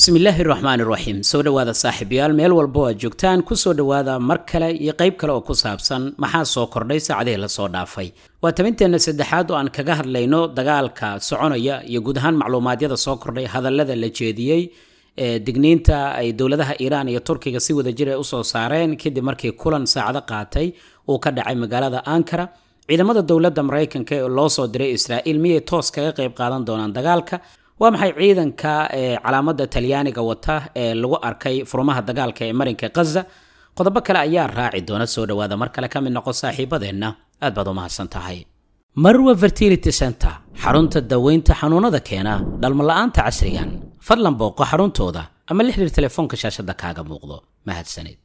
bismillaahi raxmaani iraxiim soo dhowaada saaxiibayaal meel walba oo aad joogtaan kusoo dhowaada mar kale iyo qayb kale oo ku saabsan maxaa soo kordhay saacadihii lasoo dhaafay waa tabinteenna saddexaad oo aan kaga hadlayno dagaalka soconaya iyo guud ahaan macluumaadyada soo kordhay hadallada la jeediyey ee digniinta ay dowladaha iiraan iyo turkiga si wadajir ay ah usoo saareen kadib markii kulan saacado qaatay uu ka dhacay magaalada ankara ciidamada dowladda maraykanka ee loo soo diray israa'iil miyay toos kaga qayb qaadan doonaan dagaalka waa maxay ciidanka calaamada talyaaniga wata ee lagu arkay furmaha dagaalka ee marinka kaza qodobo kale ayaa raaci doona soo dhawaada mar kale ka mid noqo saaxiibadeenna aad baad u mahadsan tahay marwa fertility center xarunta daweynta xanuunada keena dhalmola'aanta casrigan fadlan booqo xaruntooda ama lixdir telefoonka shaashada kaaga muuqdo mahadsanid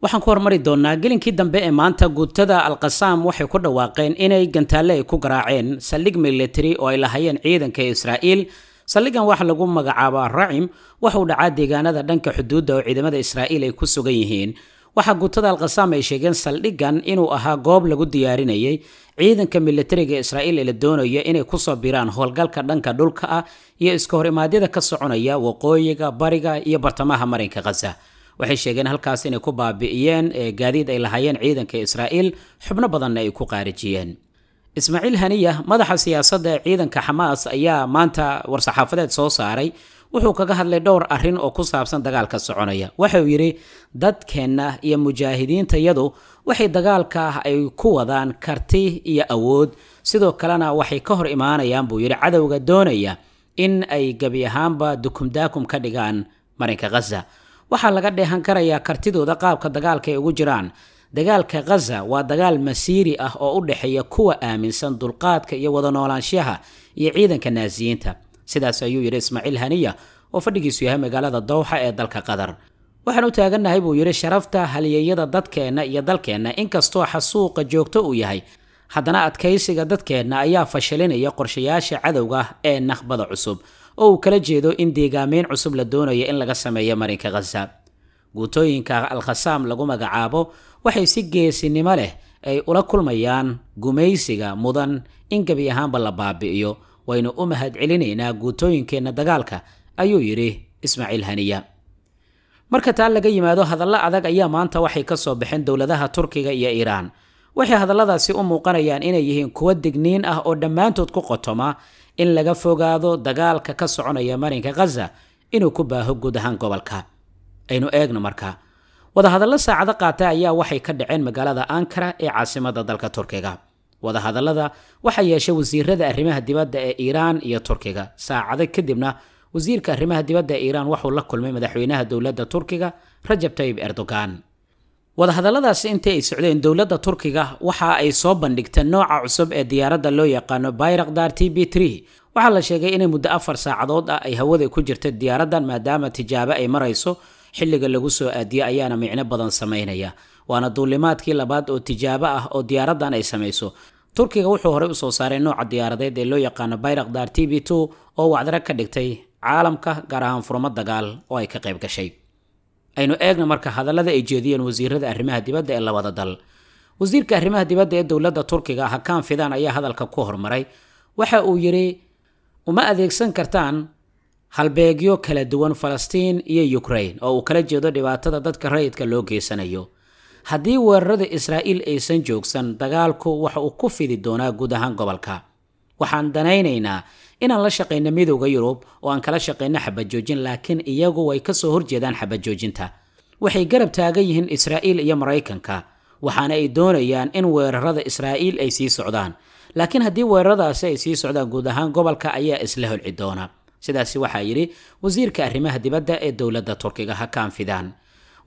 waxaan ku hormari doonnaa gelinkii dambe ee maanta guutada alqasaam waxay ku dhawaaqeen inay gantaalle ay ku garaaceen saldhig militari oo ay lahaayeen ciidanka israa'iil saldhiggan waxa lagu magacaabaa racim waxauu dhacaa deegaanada dhanka xuduudda oo ciidamada israa'iil ay ku sugan yihiin waxaa guutada alqasaam ay sheegeen saldhiggan inuu ahaa goob lagu diyaarinayay ciidanka militariga israa'iil ee la doonayo inay kusoo biraan howlgalka dhanka dhulka ah iyo iska hor imaadyada ka soconaya waqooyiga bariga iyo bartamaha marinka khaza waxay sheegeen halkaas inay ku baabi'iyeen eh, gaadiid ay lahaayeen ciidanka israa'iil xubno badanna ay ku qaarijiyeen ismaaciil haniya madaxa siyaasadda ee ciidanka xamaas ayaa maanta war-saxaafadeed soo saaray wuxuu kaga hadlay dhowr arrin oo ku saabsan dagaalka soconaya waxauu yidhi dadkeenna iyo mujaahidiintayadu waxay dagaalka ay ku wadaan karti iyo awood sidoo kalena waxay ka hor imaanayaan buu yidhi cadowga doonaya in ay gebi ahaanba dukumdaakum ka dhigaan marinka khaza waxaa laga dheehan karayaa kartidooda qaabka dagaalka ay ugu jiraan dagaalka khaza waa dagaal masiiri ah oo u dhexeeya kuwa aaminsan dulqaadka iyo wada noolaanshaha iyo ciidanka naasiyiinta sidaas ayuu yidhi ismaaciil haniya oo fadhigiisu yahay magaalada dowxa ee dalka qatar waxaan u taagannahay buu yidhi sharafta halyeeyada dadkeenna iyo dalkeenna inkastoo xasuuqa joogto uu yahay haddana adkaysiga dadkeenna ayaa fashilinaya qorshayaasha cadowga ah ee naqbada cusub oo uu kala jeedo in deegaameyn cusub la doonayo in laga sameeyo marinka khaza guutooyinka alkhasaam lagu magacaabo waxay si geesinimo leh ay ula kulmayaan gumaysiga mudan in gebi ahaanba la baabi'iyo waynu u mahad celinaynaa guutooyinkeenna dagaalka ayuu yidhi ismaaciil haniya marka taa laga yimaado hadallo adag ayaa maanta waxay ka soo baxeen dowladaha turkiga iyo iiraan waxay hadalladaasi u muuqanayaan inay yihiin kuwo digniin ah oo dhammaantood ku qotoma in laga fogaado dagaalka ka soconaya marinka khaza inuu ku baaho guud ahaan gobolka aynu eegno markaa wadahadallo saacado qaata ayaa waxay ka dhaceen magaalada ankara ee caasimada dalka turkiga wadahadallada waxaa yeeshay wasiirada arrimaha dibadda ee iiraan iyo turkiga saacado kadibna wasiirka arrimaha dibadda ee iiraan wuxuu la kulmay madaxweynaha dowladda turkiga rajab tayib erdogan wadahadalladaasi intay ay socdeen dowladda turkiga waxa ay soo bandhigta nooca cusub ee diyaaradda loo yaqaano bayraqdar t b waxaa la sheegay inay muddo afar saacadood ah ay hawada ku jirtay diyaaraddan maadaama tijaabo ay marayso xilliga lagu soo aadiyo ayaana micno badan samaynaya waana duulimaadkii labaad oo tijaabo ah oo diyaaraddan ay samayso turkiga wuxuu horey usoo saaray nooca diyaaradeed ee loo yaqaano bayraqdar t b oo wacdaro ka dhigtay caalamka gaar ahaan furmo dagaal oo ay ka qayb gashay aynu eegna marka hadallada ay jeediyeen wasiirada arrimaha dibadda ee labada dal wasiirka arrimaha dibadda ee dowladda turkiga hakaan fidaan ayaa hadalka ku hormaray waxa uu yidhi uma adeegsan kartaan halbeegyo kala duwan falastiin iyo ukrain oo uu kala jeedo dhibaatada dadka rayidka loo geysanayo haddii weerarada israa'iil aysan joogsan dagaalku waxa uu ku fidi doonaa guud ahaan gobolka waxaan danaynaynaa inaan la shaqayno midowda yurub oo aan kala shaqayno xabajoojin laakiin iyagu way ka soo horjeedaan xabajoojinta waxay garab taagan yihiin israa'iil iyo maraykanka waxaana ay doonayaan in weerarada israa'iil ay sii socdaan laakiin haddii weeraradaasi ay sii socdaan guud ahaan gobolka ayaa isla holci doona sidaasi waxaa yidhi wasiirka arrimaha dibadda ee dowladda turkiga ha kaanfidaan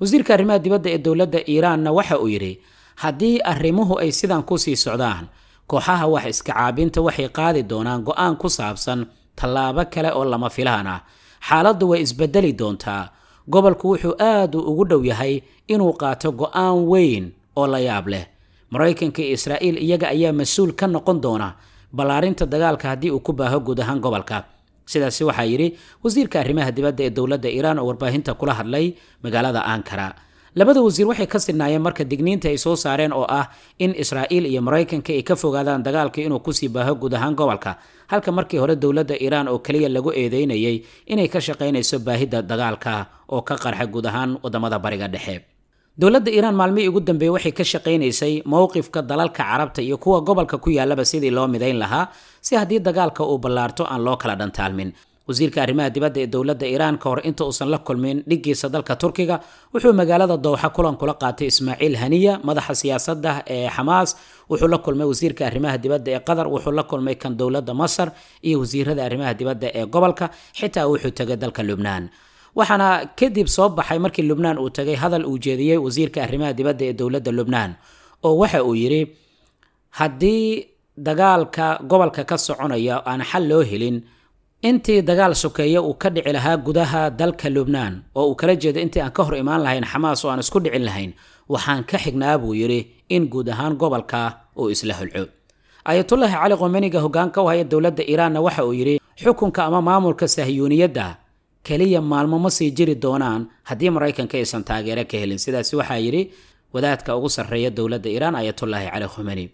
wasiirka arrimaha dibadda ee dowladda iiraanna waxa uu yidhi haddii arrimuhu ay sidan ku sii socdaan kooxaha wax iska caabinta waxay qaadi doonaan go-aan ku saabsan tallaabo kale oo lama filaan ah xaaladdu way isbeddeli doontaa gobolku wuxuu aad ugu dhow yahay inuu qaato go-aan weyn oo la yaab leh maraykanka israa'iil iyaga ayaa mas-uul ka noqon doona ballaarinta dagaalka haddii uu ku baaho guud ahaan gobolka sidaasi waxaa yidhi wasiirka arrimaha dibadda ee dowladda iiraan oo warbaahinta kula hadlay magaalada ankara labada wasiir waxay ka sinnaayeen marka digniinta ay soo saareen oo ah in israa'iil iyo maraykanka ay ka fogaadaan dagaalka inuu kusii baaho guud ahaan gobolka halka markii hore dowladda iiraan oo keliya lagu eedeynayay inay ka shaqaynayso baahidda dagaalka oo ka qarxa guud ahaan waddamada bariga dhexe dowladda iiraan maalmihii ugu dambeeyey waxay ka shaqaynaysay mowqifka dalalka carabta iyo kuwa gobolka ku yaallaba sidii loo midayn lahaa si haddii dagaalka uu ballaarto aan loo kala dhantaalmin وزير كارمه دبده الدولة إيران كور إنت أصلا لك كل من لجي صدلك تركيا وحول مجال هذا الدوحة كلن كل قاعدة إسماعيل هنية مدحا حسياسة ده حماس وحول لك كل ما وزير كارمه دبده قدر وحول لك كل كان دولة مصر إيه وزير هذا كارمه دبده قبلك حتى وحو تجدلك لبنان وحنا كذب صوب حي مرك لبنان وتجي هذا الأوجدية وزير كارمه دبده الدولة لبنان أو وحول يري هدي دجال ك قبلك كسر عنا يا أنا حلوه لين intii dagaal sokeeye uu ka dhici lahaa gudaha dalka lubnaan oo uu kala jeedo intii aan ka hor imaan lahayn xamaas oo aan isku dhicin lahayn waxaan ka xignaa buu yidhi in guud ahaan gobolka uu isla holco ayatullaahi cali qomeniga hoggaanka u haya dowladda iiraanna waxa uu yidhi xukunka ama maamulka sahyuuniyadda keliya maalmo ma sii jiri doonaan haddii maraykanka aysan taageero ka helin sidaasi waxaa yidhi wadaadka ugu sarreeya dowladda iiraan ayatullaahi cali khomeni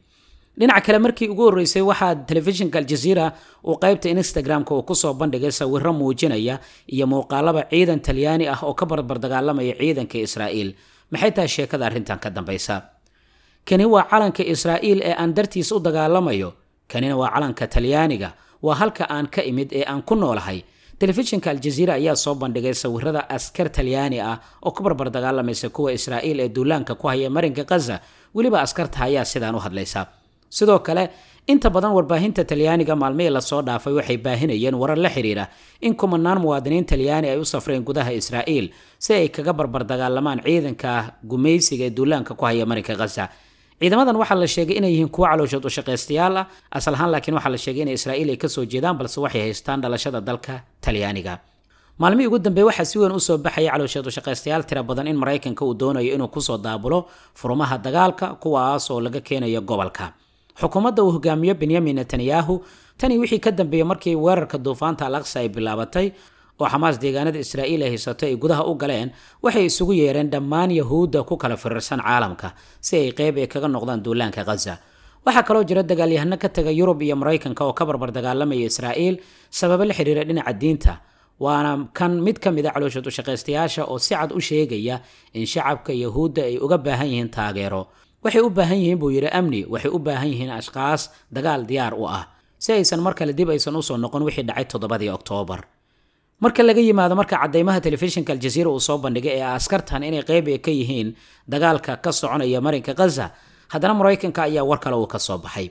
dhinaca kale markii ugu horeysay waxaa telefishinka aljaziira uu qaybta instagram-ka uu kusoo bandhigay sawiro muujinaya iyo muuqaalaba ciidan talyaani ah oo ka barbardagaalamaya ciidanka israa'iil maxay tahay sheekada arrintan ka dambaysa kani waa calanka israa'iil ee aan dartiis u dagaalamayo kanina waa calanka talyaaniga waa halka aan ka imid ee aan ku noolahay telefishinka aljaziira ayaa soo bandhigay sawirada askar talyaani ah oo barbar barbardagaalamaysa kuwa israa'iil ee duulaanka ku haya marinka khaza weliba askarta ayaa sidaan u hadlaysa sidoo kale inta badan warbaahinta talyaaniga maalmihii lasoo dhaafay waxay baahinayeen warar la xidhiira in kumanaan muwaadiniin talyaani ay u safreen gudaha israa'iil si ay kaga barbardagaalamaan ciidanka gumaysiga ee duulaanka ku haya marinka khaza ciidamadan waxaa la sheegay inay yihiin kuwo calooshood u shaqaystayaal ah asal ahaan laakiin waxaa la sheegay inay israa'iil ay kasoo jeedaan balse waxay haystaan dhalashada dalka talyaaniga maalmihii ugu dambeey waxaa si weyn usoo baxaya caloosheed ushaqaystayaal tira badan in maraykanka uu doonayo inuu kusoo daabulo furumaha dagaalka kuwaasoo laga keenayo gobolka xukuumadda uu hogaamiyo benyamin netanyahu tani wixii ka dambeeyey markii weerarka duufaanta alaqsa ay bilaabatay oo xamaas deegaanada israa'iil ay haysato ay gudaha u galeen waxay isugu yeereen dhammaan yahuudda ku kala firirsan caalamka si ay qeyb ay kaga noqdaan duulaanka khaza waxaa kaloo jira dagaalyahano ka taga yurub iyo maraykanka oo ka barbar dagaalamaya israa'iil sababo la xiriira dhinaca diinta waana kan mid ka mid a ah caloosha dushaqaystayaasha oo si cad u sheegaya in shacabka yahuudda ay uga baahan yihiin taageero waxay u baahan yihiin buu yidhi amni waxay u baahan yihiin ashqaas dagaal diyaar u ah si aysan mar kale dib aysan usoo noqon wixii dhacay toddobadii oktoobar marka laga yimaado marka cadeymaha telefishinka aljaziira uu soo bandhigay ee askartan inay qeyb ka yihiin dagaalka ka soconaya marinka khaza haddana maraykanka ayaa war kale uu ka soo baxay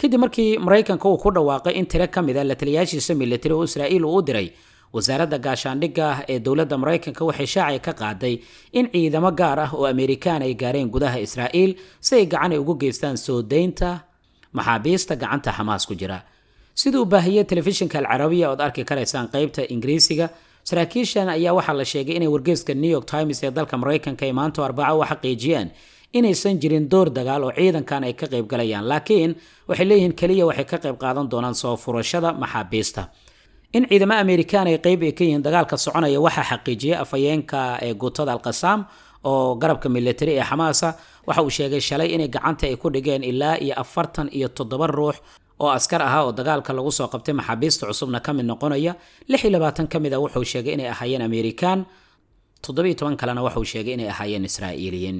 kadib markii maraykanka uu ku dhawaaqay in tiro ka mida ah la taliyaashiisa militari oo israa'iil uu u diray wasaaradda gaashaandhigga ee dowladda maraykanka waxay shaacay ka qaaday in ciidamo gaar ah oo ameerikaan ay gaareen gudaha israa'iil si ay gacan ay ugu geystaan soo daynta maxaabiista gacanta xamaas ku jira siduu baahiyey telefishinka alcarabiya ood arki karaysaan qaybta ingiriisiga saraakiishan ayaa waxaa la sheegay inay wargeyska new york times ee dalka maraykanka ay maanta arbaco u xaqiijiyeen inaysan jirin door dagaal oo ciidankan ay ka qayb galayaan laakiin waxay leeyihiin keliya waxay ka qayb qaadan doonaan soo furashada maxaabiista in ciidamo amerikaan ay qeyb ay ka yihiin dagaalka soconaya waxaa xaqiijiyay afhayeenka ee guutada alqasaam oo garabka militari ee xamaasa waxa uu sheegay shalay inay gacanta ay ku dhigeen ilaa iyo afartan iyo toddoba ruux oo askar ahaa oo dagaalka lagu soo qabtay maxaabiista cusubna ka mid noqonaya lix iyo labaatan ka mid a ah wuxuu sheegay inay ahaayeen amerikaan toddobiyo toban kalena waxauu sheegay inay ahaayeen israa'iiliyiin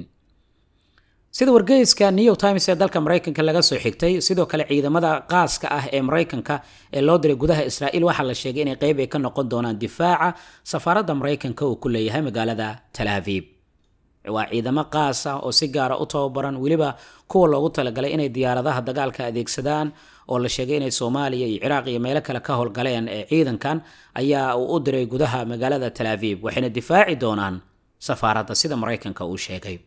sida wargeyska new times ee dalka maraykanka laga soo xigtay sidoo kale ciidamada qaaska ah ee maraykanka ee loo diray gudaha israa'iil waxaa la sheegay inay qayb ay ka noqon doonaan difaaca safaaradda maraykanka uu ku leeyahay magaalada talaabiib waa ciidamo qaas ah oo si gaara ah u tababaran weliba kuwa loogu talagalay inay diyaaradaha dagaalka adeegsadaan oo la sheegay inay soomaaliya iyo ciraaq iyo meelo kale ka howlgaleen ee ciidankan ayaa uu u diray gudaha magaalada talaabiib waxayna difaaci doonaan safaaradda sida maraykanka uu sheegay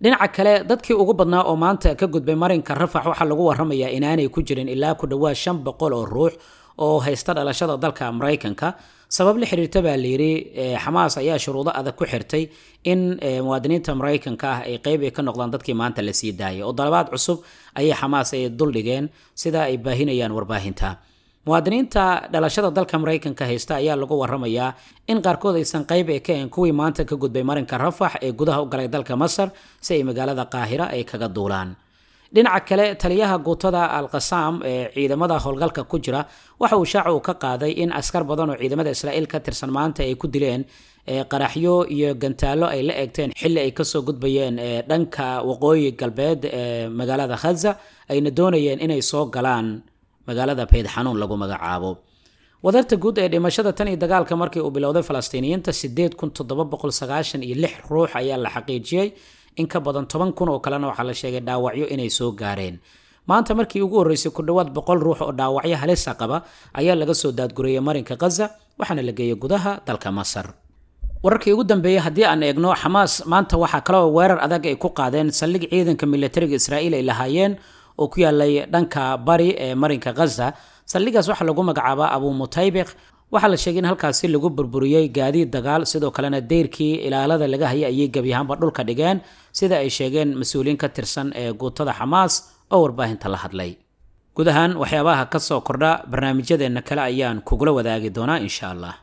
dhinaca kale dadkii ugu badnaa oo maanta ka gudbay marinka rafax waxaa lagu waramayaa inaanay ku jirin ilaa ku dhowaa shan boqol oo ruux oo haysta dhalashada dalka maraykanka sabab la xiriirta baa layidhi xamaas ayaa shuruudo adag ku xirtay in muwaadiniinta maraykanka ah ay qeyb ay ka noqdaan dadkii maanta la sii daayay oo dalabaad cusub ayay xamaas ay duldhigeen sida ay baahinayaan warbaahinta muwaadiniinta dhalashada dalka maraykanka haysta ayaa lagu waramayaa in qaarkood aysan qayb ay ka ahayn kuwii maanta ka gudbay marinka rafax ee gudaha u galay dalka masar si ay magaalada qaahira ay kaga duulaan dhinaca kale taliyaha guutada al ee ciidamada howlgalka ku jira waxa uu shaaca uu ka qaaday in askar badan oo ciidamada israa'iil ka tirsan maanta ay ku dileen qaraxyo iyo gantaalo ay la eegteen xilli ay kasoo gudbayeen dhanka waqooyi galbeed ee magaalada khaza ayna doonayeen inay soo galaan magaalada beydxanuun lagu magacaabo wadarta guud ee dhimashada tan iyo dagaalka markii uu bilowday falastiiniyiinta ruux ayaa la xaqiijiyey in ka badan toban kun oo kalena waxaa la sheegay dhaawacyo inay soo gaareen maanta markii ugu horreysay ku dhowaad boqol ruux oo dhaawacyo halisa qaba ayaa laga soo daadguriyey marinka khaza waxaana la geeyey gudaha dalka masar wararkii ugu dambeeyey haddii aan eegno xamaas maanta waxaa kale weerar adag ay ku qaadeen saldhig ciidanka militariga israa'iil ay lahaayeen oo ku yaalay dhanka bari ee marinka khaza saldhigaas waxaa lagu magacaabaa abuu mutaybiq waxaa la sheegay in halkaasi lagu burburiyey gaadiid dagaal sidoo kalena deyrkii ilaalada laga hayay ayay gebi ahaanba dhulka dhigeen sida ay sheegeen mas-uuliyiin ka tirsan ee guutada xamaas oo warbaahinta la hadlay guud ahaan waxyaabaha ka soo kordha barnaamijyadeenna kale ayaan kugula wadaagi doonaa insha allah